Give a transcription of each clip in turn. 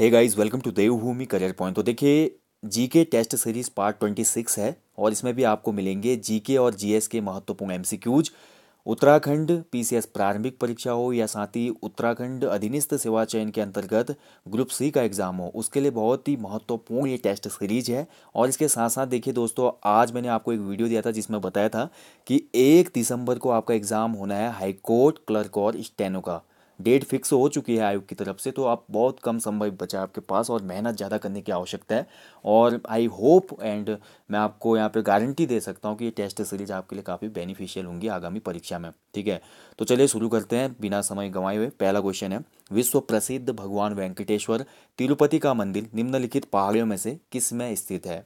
hey guys welcome to Devbhoomi career point तो देखिए GK test series part twenty six है और इसमें भी आपको मिलेंगे जीके और जीएस के महत्वपूर्ण एमसीक्यूज उत्तराखंड पीसीएस प्रारंभिक परीक्षा हो या साथ ही उत्तराखंड अधीनस्थ सेवा चयन के अंतर्गत ग्रुप सी का एग्ज़ाम हो उसके लिए बहुत ही महत्वपूर्ण ये टेस्ट सीरीज है और इसके साथ साथ देखिए दोस्तों आज मैंने आपको एक वीडियो दिया था जिसमें बताया था कि एक दिसंबर को आपका एग्ज़ाम होना है हाईकोर्ट क्लर्क और स्टेनो का डेट फिक्स हो चुकी है आयोग की तरफ से तो आप बहुत कम समय बचा आपके पास और मेहनत ज़्यादा करने की आवश्यकता है और आई होप एंड मैं आपको यहाँ पे गारंटी दे सकता हूँ कि ये टेस्ट सीरीज आपके लिए काफ़ी बेनिफिशियल होंगी आगामी परीक्षा में ठीक है तो चलिए शुरू करते हैं बिना समय गंवाए हुए पहला क्वेश्चन है विश्व प्रसिद्ध भगवान वेंकटेश्वर तिरुपति का मंदिर निम्नलिखित पहाड़ियों में से किस में स्थित है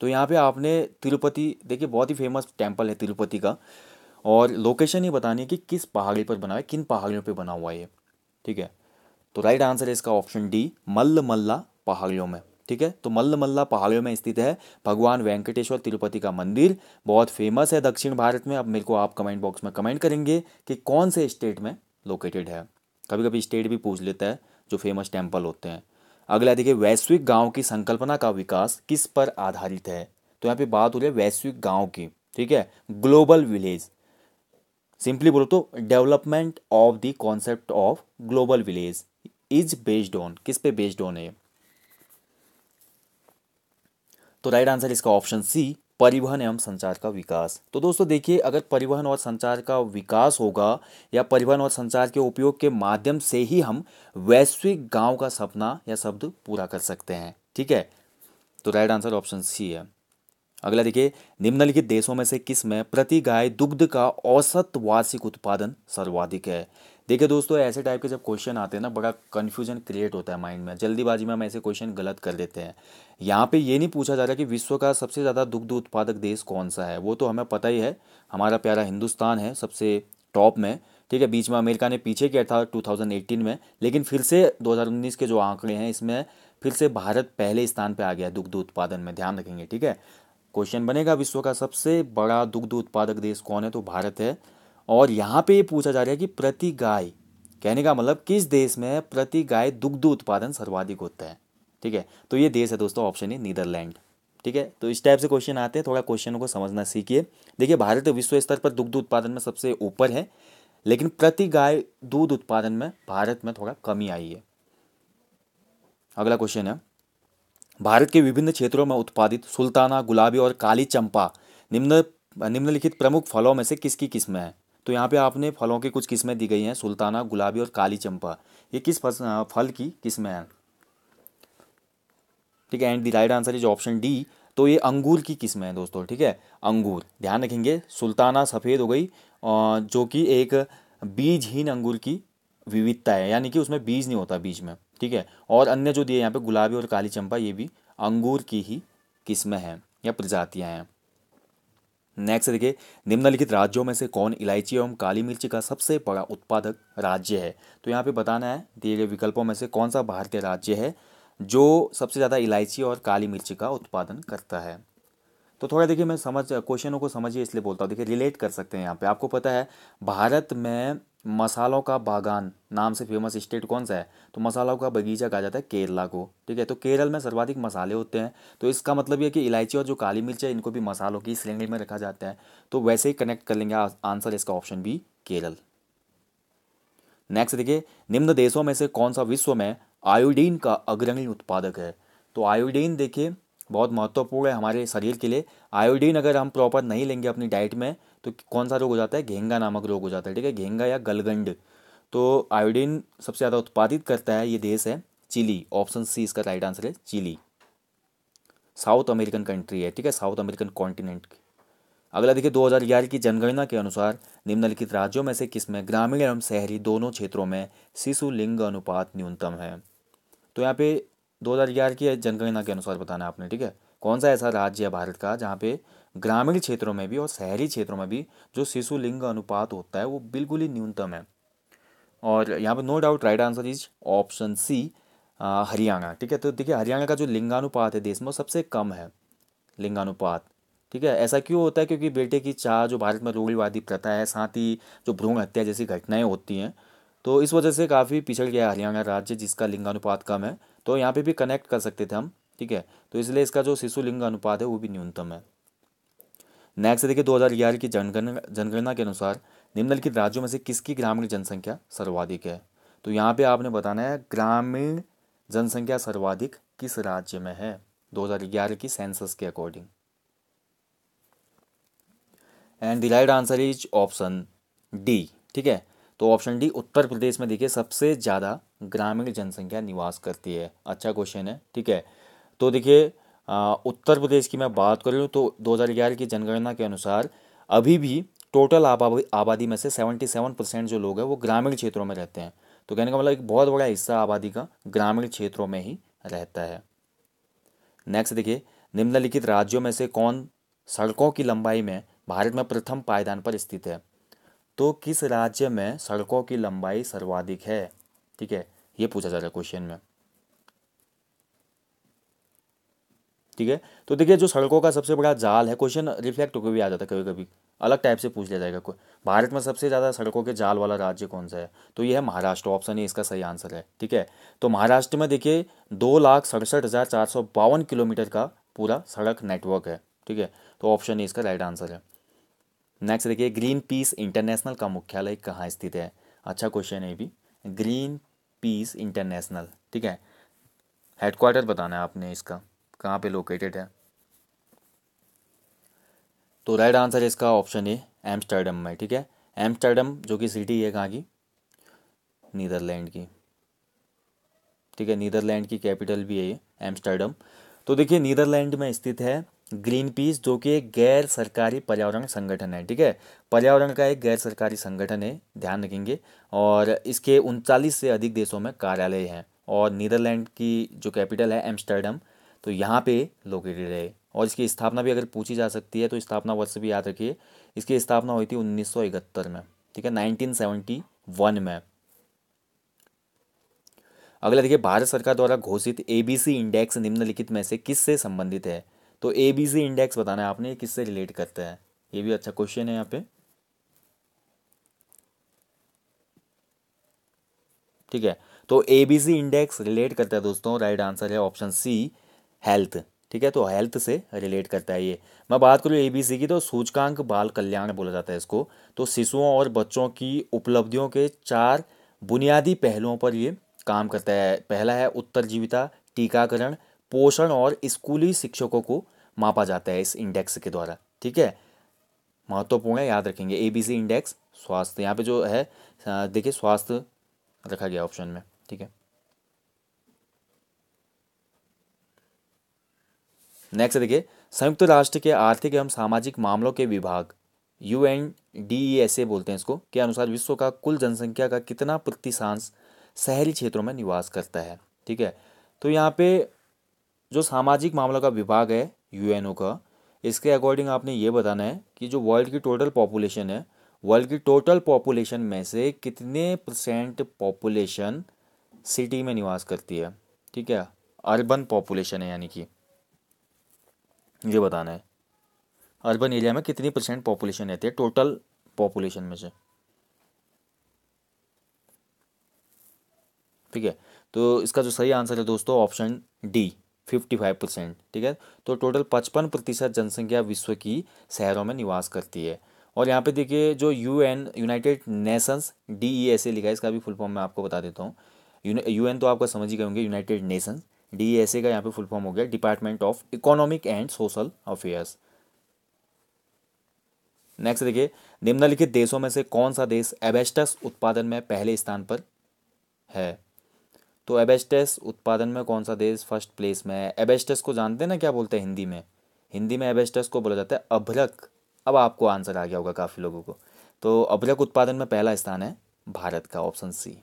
तो यहाँ पे आपने तिरुपति देखिए बहुत ही फेमस टेम्पल है तिरुपति का और लोकेशन ये बतानी है कि किस पहाड़ी पर बना है किन पहाड़ियों पर बना हुआ है ये ठीक है तो राइट आंसर है इसका ऑप्शन डी मल्ल मल्ला पहाड़ियों में ठीक है तो मल्ल मल्ला पहाड़ियों में स्थित है भगवान वेंकटेश्वर तिरुपति का मंदिर बहुत फेमस है दक्षिण भारत में अब मेरे को आप कमेंट बॉक्स में कमेंट करेंगे कि कौन से स्टेट में लोकेटेड है कभी कभी स्टेट भी पूछ लेता है जो फेमस टेम्पल होते हैं अगला देखिए वैश्विक गांव की संकल्पना का विकास किस पर आधारित है तो यहाँ पे बात हो रही है वैश्विक गांव की ठीक है ग्लोबल विलेज सिंपली बोलो तो development of the concept of global village is based on किस पे बेस्ड ऑन है तो राइट आंसर इसका ऑप्शन सी परिवहन एवं संचार का विकास तो दोस्तों देखिए अगर परिवहन और संचार का विकास होगा या परिवहन और संचार के उपयोग के माध्यम से ही हम वैश्विक गांव का सपना या शब्द पूरा कर सकते हैं ठीक है तो राइट आंसर ऑप्शन सी है अगला देखिए निम्नलिखित देशों में से किस में प्रति गाय दुग्ध का औसत वार्षिक उत्पादन सर्वाधिक है देखिए दोस्तों ऐसे टाइप के जब क्वेश्चन आते हैं ना बड़ा कन्फ्यूजन क्रिएट होता है माइंड में जल्दीबाजी में हम ऐसे क्वेश्चन गलत कर देते हैं यहाँ पे ये नहीं पूछा जा रहा कि विश्व का सबसे ज़्यादा दुग्ध उत्पादक देश कौन सा है वो तो हमें पता ही है हमारा प्यारा हिंदुस्तान है सबसे टॉप में ठीक है बीच में अमेरिका ने पीछे किया था 2018 में लेकिन फिर से 2019 के जो आंकड़े हैं इसमें फिर से भारत पहले स्थान पर आ गया दुग्ध उत्पादन में ध्यान रखेंगे ठीक है क्वेश्चन बनेगा विश्व का सबसे बड़ा दुग्ध उत्पादक देश कौन है तो भारत है और यहाँ पे ये पूछा जा रहा है कि प्रति गाय कहने का मतलब किस देश में प्रति गाय दुग्ध उत्पादन सर्वाधिक होता है ठीक है तो ये देश है दोस्तों ऑप्शन है नीदरलैंड ठीक है तो इस टाइप से क्वेश्चन आते हैं थोड़ा क्वेश्चनों को समझना सीखिए देखिए भारत विश्व स्तर पर दुग्ध उत्पादन में सबसे ऊपर है लेकिन प्रति गाय दूध उत्पादन में भारत में थोड़ा कमी आई है अगला क्वेश्चन है भारत के विभिन्न क्षेत्रों में उत्पादित सुल्ताना गुलाबी और काली चंपा निम्न निम्नलिखित प्रमुख फलों में से किसकी किस्में हैं तो यहाँ पे आपने फलों की कुछ किस्में दी गई हैं सुल्ताना गुलाबी और काली चंपा ये किस फस फल की किस्में हैं ठीक है and the right answer is option D तो ये अंगूर की किस्में हैं दोस्तों ठीक है अंगूर ध्यान रखेंगे सुल्ताना सफ़ेद हो गई जो कि एक बीजहीन अंगूर की विविधता है यानी कि उसमें बीज नहीं होता बीज में ठीक है और अन्य जो दिए यहाँ पे गुलाबी और काली चंपा ये भी अंगूर की ही किस्में हैं या प्रजातियाँ हैं नेक्स्ट देखिए निम्नलिखित राज्यों में से कौन इलायची एवं काली मिर्ची का सबसे बड़ा उत्पादक राज्य है तो यहाँ पे बताना है दिए गए विकल्पों में से कौन सा भारतीय राज्य है जो सबसे ज़्यादा इलायची और काली मिर्ची का उत्पादन करता है तो थोड़ा देखिए मैं समझ क्वेश्चनों को समझिए इसलिए बोलता हूँ देखिए रिलेट कर सकते हैं यहाँ पे आपको पता है भारत में मसालों का बागान नाम से फेमस स्टेट कौन सा है तो मसालों का बगीचा कहा जाता है केरला को ठीक है तो केरल में सर्वाधिक मसाले होते हैं तो इसका मतलब यह कि इलायची और जो काली मिर्च है इनको भी मसालों की श्रेणी में रखा जाता है तो वैसे ही कनेक्ट कर लेंगे आंसर इसका ऑप्शन बी केरल नेक्स्ट देखिए निम्न देशों में से कौन सा विश्व में आयोडीन का अग्रणी उत्पादक है तो आयोडीन देखिए बहुत महत्वपूर्ण है हमारे शरीर के लिए आयोडीन अगर हम प्रॉपर नहीं लेंगे अपनी डाइट में तो कौन सा रोग हो जाता है घेंगा नामक रोग हो जाता है ठीक है घेंगा या गलगंड तो आयोडीन सबसे ज़्यादा उत्पादित करता है ये देश है चिली ऑप्शन सी इसका राइट आंसर है चिली साउथ अमेरिकन कंट्री है ठीक है साउथ अमेरिकन कॉन्टिनेंट की अगला देखिए 2011 की जनगणना के अनुसार निम्नलिखित राज्यों में से किस में ग्रामीण एवं शहरी दोनों क्षेत्रों में शिशु लिंग अनुपात न्यूनतम है तो यहाँ पे 2011 की जनगणना के अनुसार बताना आपने ठीक है कौन सा ऐसा राज्य है भारत का जहाँ पे ग्रामीण क्षेत्रों में भी और शहरी क्षेत्रों में भी जो शिशु लिंग अनुपात होता है वो बिल्कुल ही न्यूनतम है और यहाँ पर no doubt right answer is option C Haryana ठीक है तो देखिए हरियाणा का जो लिंगानुपात है देश में सबसे कम है लिंगानुपात ठीक है ऐसा क्यों होता है क्योंकि बेटे की चाह जो भारत में रूढ़िवादी प्रथा है साथ ही जो भ्रूण हत्या जैसी घटनाएं होती हैं तो इस वजह से काफ़ी पिछड़ गया हरियाणा राज्य जिसका लिंगानुपात कम है तो यहाँ पे भी कनेक्ट कर सकते थे हम ठीक है तो इसलिए इसका जो शिशु लिंग अनुपात है वो भी न्यूनतम है नेक्स्ट देखिए ग्यारह की जनगणना जनगणना के अनुसार निम्नलिखित राज्यों में से किसकी ग्रामीण जनसंख्या सर्वाधिक है तो यहाँ पे आपने बताना है ग्रामीण जनसंख्या सर्वाधिक किस राज्य में है 2011 की सेंसस के according and the right answer is option D ठीक है तो ऑप्शन डी उत्तर प्रदेश में देखिए सबसे ज़्यादा ग्रामीण जनसंख्या निवास करती है अच्छा क्वेश्चन है ठीक है तो देखिए उत्तर प्रदेश की मैं बात कर लूँ तो 2011 की जनगणना के अनुसार अभी भी टोटल आबादी आबादी में से 77 परसेंट जो लोग हैं वो ग्रामीण क्षेत्रों में रहते हैं तो कहने का मतलब एक बहुत बड़ा हिस्सा आबादी का ग्रामीण क्षेत्रों में ही रहता है नेक्स्ट देखिए निम्नलिखित राज्यों में से कौन सड़कों की लंबाई में भारत में प्रथम पायदान पर स्थित है तो किस राज्य में सड़कों की लंबाई सर्वाधिक है ठीक है ये पूछा जा रहा है क्वेश्चन में ठीक है तो देखिए जो सड़कों का सबसे बड़ा जाल है क्वेश्चन रिफ्लेक्ट होकर भी आ जाता है कभी कभी अलग टाइप से पूछ लिया जाएगा कोई भारत में सबसे ज़्यादा सड़कों के जाल वाला राज्य कौन सा है तो यह है महाराष्ट्र ऑप्शन ए इसका सही आंसर है ठीक है तो महाराष्ट्र में देखिए दो लाख सड़सठ हज़ार चार सौ बावन किलोमीटर का पूरा सड़क नेटवर्क है ठीक है तो ऑप्शन ए इसका राइट आंसर है नेक्स्ट देखिए ग्रीन पीस इंटरनेशनल का मुख्यालय कहाँ स्थित है अच्छा क्वेश्चन है ये भी ग्रीन पीस इंटरनेशनल ठीक है हेडक्वार्टर बताना है आपने इसका कहाँ पे लोकेटेड है तो राइट आंसर है इसका ऑप्शन ए एम्स्टर्डम में ठीक है एम्स्टर्डम जो कि सिटी है कहाँ की नीदरलैंड की ठीक है नीदरलैंड की कैपिटल भी है ये एम्स्टर्डम तो देखिए नीदरलैंड में स्थित है ग्रीन पीस जो कि एक गैर सरकारी पर्यावरण संगठन है ठीक है पर्यावरण का एक गैर सरकारी संगठन है ध्यान रखेंगे और इसके उनचालीस से अधिक देशों में कार्यालय हैं और नीदरलैंड की जो कैपिटल है एम्स्टर्डम तो यहाँ पे लोकेटेड है और इसकी स्थापना भी अगर पूछी जा सकती है तो स्थापना वर्ष भी याद रखिए इसकी स्थापना हुई थी उन्नीस में ठीक है नाइनटीन में अगला देखिए भारत सरकार द्वारा घोषित एबीसी इंडेक्स निम्नलिखित में से किससे संबंधित है तो एबीसी इंडेक्स बताना है आपने किससे रिलेट करता है ये भी अच्छा क्वेश्चन है यहाँ पे ठीक है तो एबीसी इंडेक्स रिलेट करता है दोस्तों राइट आंसर है ऑप्शन सी हेल्थ ठीक है तो हेल्थ से रिलेट करता है ये मैं बात करूँ ए बी सी की तो सूचकांक बाल कल्याण बोला जाता है इसको तो शिशुओं और बच्चों की उपलब्धियों के चार बुनियादी पहलुओं पर ये काम करता है पहला है उत्तर जीविता टीकाकरण पोषण और स्कूली शिक्षकों को मापा जाता है इस इंडेक्स के द्वारा ठीक है महत्वपूर्ण है याद रखेंगे सी इंडेक्स स्वास्थ्य यहाँ पे जो है देखिए स्वास्थ्य रखा गया ऑप्शन में ठीक है नेक्स्ट देखिए संयुक्त राष्ट्र के आर्थिक एवं सामाजिक मामलों के विभाग U N D E S A बोलते हैं इसको के अनुसार विश्व का कुल जनसंख्या का कितना प्रतिशांश शहरी क्षेत्रों में निवास करता है ठीक है तो यहाँ पे जो सामाजिक मामलों का विभाग है यू एन ओ का इसके अकॉर्डिंग आपने ये बताना है कि जो वर्ल्ड की टोटल पॉपुलेशन है वर्ल्ड की टोटल पॉपुलेशन में से कितने परसेंट पॉपुलेशन सिटी में निवास करती है ठीक है अर्बन पॉपुलेशन है यानी कि ये बताना है अर्बन एरिया में कितनी परसेंट पॉपुलेशन रहती है टोटल पॉपुलेशन में से ठीक है तो इसका जो सही आंसर है दोस्तों option D fifty five percent ठीक है तो टोटल पचपन प्रतिशत जनसंख्या विश्व की शहरों में निवास करती है और यहाँ पे देखिए जो U N United Nations D E ऐसे लिखा है इसका भी फुल फॉर्म मैं आपको बता देता हूँ यू एन तो आपका समझ ही गए होंगे United Nations D S A का यहाँ पे फुल फॉर्म हो गया department of economic and social affairs next देखिए निम्नलिखित देशों में से कौन सा देश एबेस्टस उत्पादन में पहले स्थान पर है तो एबेस्टस उत्पादन में कौन सा देश फर्स्ट प्लेस में है एबेस्टस को जानते हैं ना क्या बोलते हैं हिंदी में हिंदी में एबेस्टस को बोला जाता है अभ्रक अब आपको आंसर आ गया होगा काफ़ी लोगों को तो अभ्रक उत्पादन में पहला स्थान है भारत का ऑप्शन सी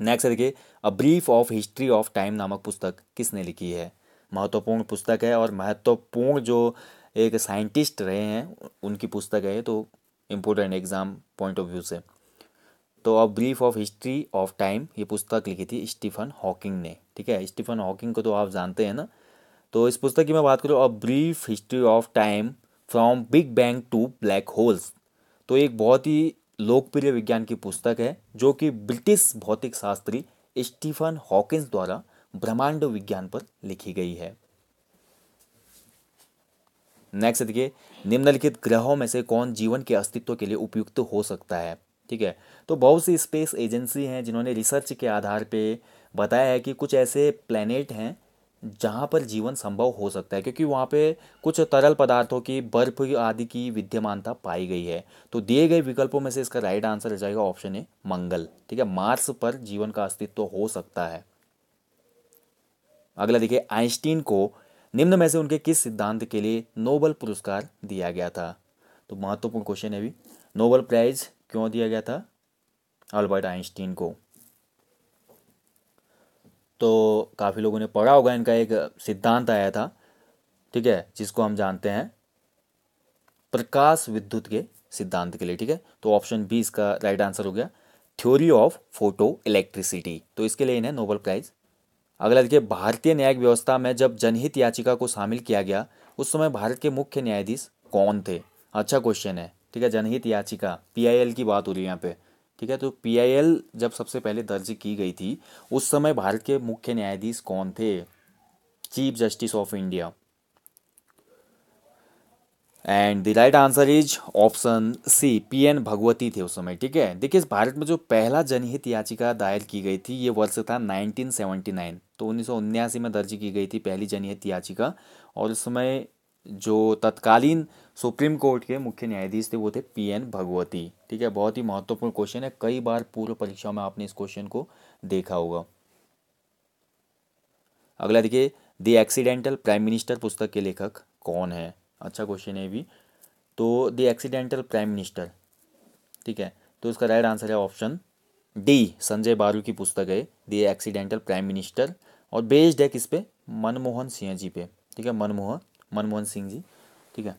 नेक्स्ट देखिए a brief of history of time नामक पुस्तक किसने लिखी है महत्वपूर्ण पुस्तक है और महत्वपूर्ण जो एक साइंटिस्ट रहे हैं उनकी पुस्तक है तो important exam point of view से तो अब brief of history of time ये पुस्तक लिखी थी स्टीफन हॉकिंग ने ठीक है स्टीफन हॉकिंग को तो आप जानते हैं ना तो इस पुस्तक की मैं बात करूँ a brief history of time from big bang to black holes तो एक बहुत ही लोकप्रिय विज्ञान की पुस्तक है जो कि ब्रिटिश भौतिक शास्त्री स्टीफन हॉकिंस द्वारा ब्रह्मांड विज्ञान पर लिखी गई है नेक्स्ट देखिए निम्नलिखित ग्रहों में से कौन जीवन के अस्तित्व के लिए उपयुक्त हो सकता है ठीक है तो बहुत सी स्पेस एजेंसी हैं जिन्होंने रिसर्च के आधार पे बताया है कि कुछ ऐसे प्लैनेट हैं जहाँ पर जीवन संभव हो सकता है क्योंकि वहाँ पे कुछ तरल पदार्थों की बर्फ आदि की विद्यमानता पाई गई है तो दिए गए विकल्पों में से इसका राइट आंसर हो जाएगा ऑप्शन ए मंगल ठीक है मार्स पर जीवन का अस्तित्व हो सकता है अगला देखिए आइंस्टीन को निम्न में से उनके किस सिद्धांत के लिए नोबल पुरस्कार दिया गया था तो महत्वपूर्ण क्वेश्चन है भी नोबल प्राइज क्यों दिया गया था अल्बर्ट आइंस्टीन को तो काफ़ी लोगों ने पढ़ा होगा इनका एक सिद्धांत आया था ठीक है जिसको हम जानते हैं प्रकाश विद्युत के सिद्धांत के लिए ठीक है तो ऑप्शन बी इसका राइट आंसर हो गया थ्योरी ऑफ फोटो इलेक्ट्रिसिटी तो इसके लिए इन्हें नोबल प्राइज अगला देखिए भारतीय न्यायिक व्यवस्था में जब जनहित याचिका को शामिल किया गया उस समय भारत के मुख्य न्यायाधीश कौन थे अच्छा क्वेश्चन है ठीक है जनहित याचिका पी की बात हो रही है यहाँ पे ठीक है तो एल जब सबसे पहले दर्ज की गई थी उस समय भारत के मुख्य न्यायाधीश कौन थे chief justice of India and the right answer is option C P N Bhagwati थे उस समय ठीक है देखिए भारत में जो पहला जनहित याचिका दायर की गई थी ये वर्ष था 1979 तो उन्नीस में दर्ज की गई थी पहली जनहित याचिका और उस समय जो तत्कालीन सुप्रीम कोर्ट के मुख्य न्यायाधीश थे वो थे पी एन भगवती ठीक है बहुत ही महत्वपूर्ण क्वेश्चन है कई बार पूर्व परीक्षा में आपने इस क्वेश्चन को देखा होगा अगला देखिए द एक्सीडेंटल प्राइम मिनिस्टर पुस्तक के लेखक कौन अच्छा है अच्छा क्वेश्चन है भी तो द एक्सीडेंटल प्राइम मिनिस्टर ठीक है तो इसका राइट आंसर है ऑप्शन डी संजय बारू की पुस्तक है द एक्सीडेंटल प्राइम मिनिस्टर और बेस्ड है किस पे मनमोहन सिंह जी पे ठीक है मनमोहन मनमोहन सिंह जी ठीक है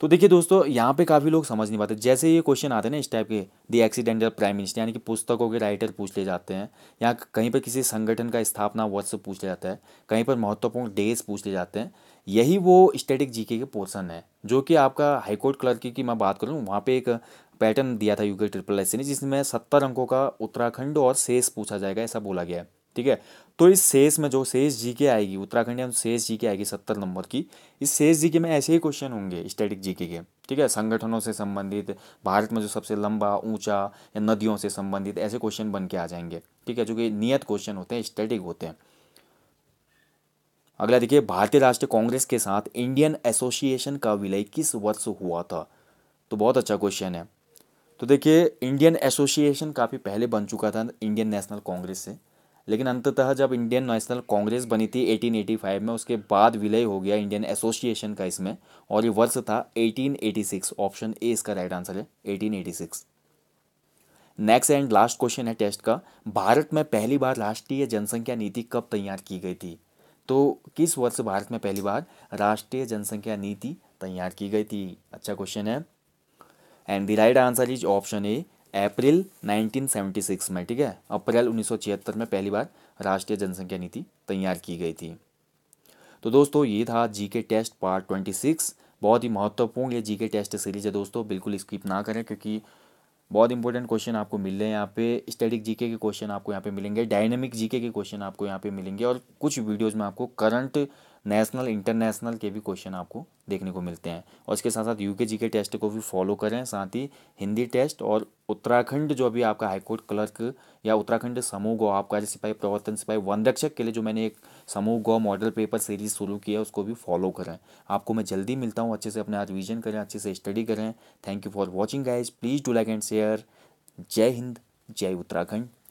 तो देखिए दोस्तों यहाँ पे काफ़ी लोग समझ नहीं पाते जैसे ये क्वेश्चन आते हैं ना इस टाइप के दी एक्सीडेंटल प्राइम मिनिस्टर यानी कि पुस्तकों के राइटर पूछ ले जाते हैं या कहीं पर किसी संगठन का स्थापना वर्ष पूछ ले जाता है कहीं पर महत्वपूर्ण डेज पूछ ले जाते हैं यही वो स्टेटिक जीके के पोर्सन है जो कि आपका हाईकोर्ट क्लर्क की मैं बात करूँ वहाँ पर एक पैटर्न दिया था यूके ट्रिपल एस ने जिसमें सत्तर अंकों का उत्तराखंड और शेष पूछा जाएगा ऐसा बोला गया है ठीक है तो इस शेष में जो शेष जी के आएगी उत्तराखंड या तो शेष जी के आएगी सत्तर नंबर की इस शेष जी के में ऐसे ही क्वेश्चन होंगे स्टैटिक जी के ठीक है संगठनों से संबंधित भारत में जो सबसे लंबा ऊंचा या नदियों से संबंधित ऐसे क्वेश्चन बन के आ जाएंगे ठीक है जो कि नियत क्वेश्चन होते हैं स्टैटिक होते हैं अगला देखिए भारतीय राष्ट्रीय कांग्रेस के साथ इंडियन एसोसिएशन का विलय किस वर्ष हुआ था तो बहुत अच्छा क्वेश्चन है तो देखिए इंडियन एसोसिएशन काफ़ी पहले बन चुका था इंडियन नेशनल कांग्रेस से लेकिन अंततः जब इंडियन नेशनल कांग्रेस बनी थी 1885 में उसके बाद विलय हो गया इंडियन एसोसिएशन का इसमें और ये वर्ष था 1886 ऑप्शन ए इसका राइट आंसर है 1886 नेक्स्ट एंड लास्ट क्वेश्चन है टेस्ट का भारत में पहली बार राष्ट्रीय जनसंख्या नीति कब तैयार की गई थी तो किस वर्ष भारत में पहली बार राष्ट्रीय जनसंख्या नीति तैयार की गई थी अच्छा क्वेश्चन है and the right answer is option A April 1976 में ठीक है अप्रैल 1976 में पहली बार राष्ट्रीय जनसंख्या नीति तैयार की गई थी तो दोस्तों ये था के टेस्ट पार्ट 26 बहुत ही महत्वपूर्ण ये जीके टेस्ट सीरीज है दोस्तों बिल्कुल स्किप ना करें क्योंकि बहुत इंपॉर्टेंट क्वेश्चन आपको मिल रहे हैं यहाँ पे स्टैटिक जीके के क्वेश्चन आपको यहाँ पे मिलेंगे डायनेमिक जीके के क्वेश्चन आपको यहाँ पे मिलेंगे और कुछ वीडियोज में आपको करंट नेशनल इंटरनेशनल के भी क्वेश्चन आपको देखने को मिलते हैं और इसके साथ साथ यूके जी के टेस्ट को भी फॉलो करें साथ ही हिंदी टेस्ट और उत्तराखंड जो अभी आपका हाईकोर्ट क्लर्क या उत्तराखंड समूह गौ आबकारी सिपाही प्रवर्तन सिपाही वन रक्षक के लिए जो मैंने एक समूह गौ मॉडल पेपर सीरीज शुरू किया है उसको भी फॉलो करें आपको मैं जल्दी मिलता हूँ अच्छे से अपने आज रिविजन करें अच्छे से स्टडी करें thank you for watching guys please do like and share जय हिंद जय उत्तराखंड